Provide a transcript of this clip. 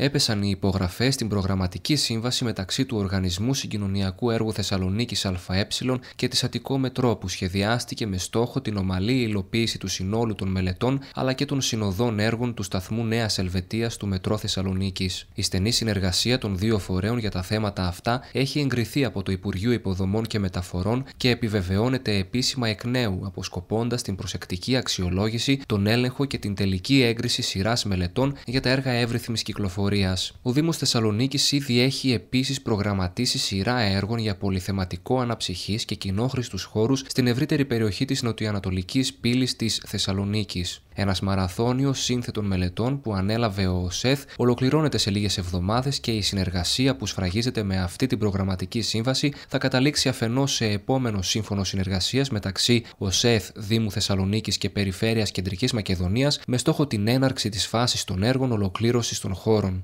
έπεσαν οι υπογραφές στην προγραμματική σύμβαση μεταξύ του Οργανισμού Συγκοινωνιακού Έργου Θεσσαλονίκης ΑΕ και της Αττικό Μετρό, που σχεδιάστηκε με στόχο την ομαλή υλοποίηση του συνόλου των μελετών αλλά και των συνοδών έργων του σταθμού Νέας Ελβετίας του Μετρό Θεσσαλονίκης. Η στενή συνεργασία των δύο φορέων για τα θέματα αυτά έχει εγκριθεί από το Υπουργείο Υποδομών και Μεταφορών και επιβεβαιώνεται επίσημα εκ νέου, αποσκοπώντας την προσεκτική αξιολόγηση, τον έλεγχο και την τελική έγκριση σειράς μελετών για τα έργα εύρυθμης κυκλοφορίας ο Δήμος Θεσσαλονίκης ήδη έχει επίσης προγραμματίσει σειρά έργων για πολυθεματικό αναψυχής και κοινόχρηστους χώρους στην ευρύτερη περιοχή της νοτιοανατολικής πύλης της Θεσσαλονίκης. Ένας μαραθώνιος σύνθετων μελετών που ανέλαβε ο ΣΕΘ ολοκληρώνεται σε λίγες εβδομάδες και η συνεργασία που σφραγίζεται με αυτή την προγραμματική σύμβαση θα καταλήξει αφενός σε επόμενο σύμφωνο συνεργασίας μεταξύ ΟΣΕΘ Δήμου Θεσσαλονίκης και Περιφέρειας Κεντρικής Μακεδονίας με στόχο την έναρξη της φάσης των έργων ολοκλήρωσης των χώρων.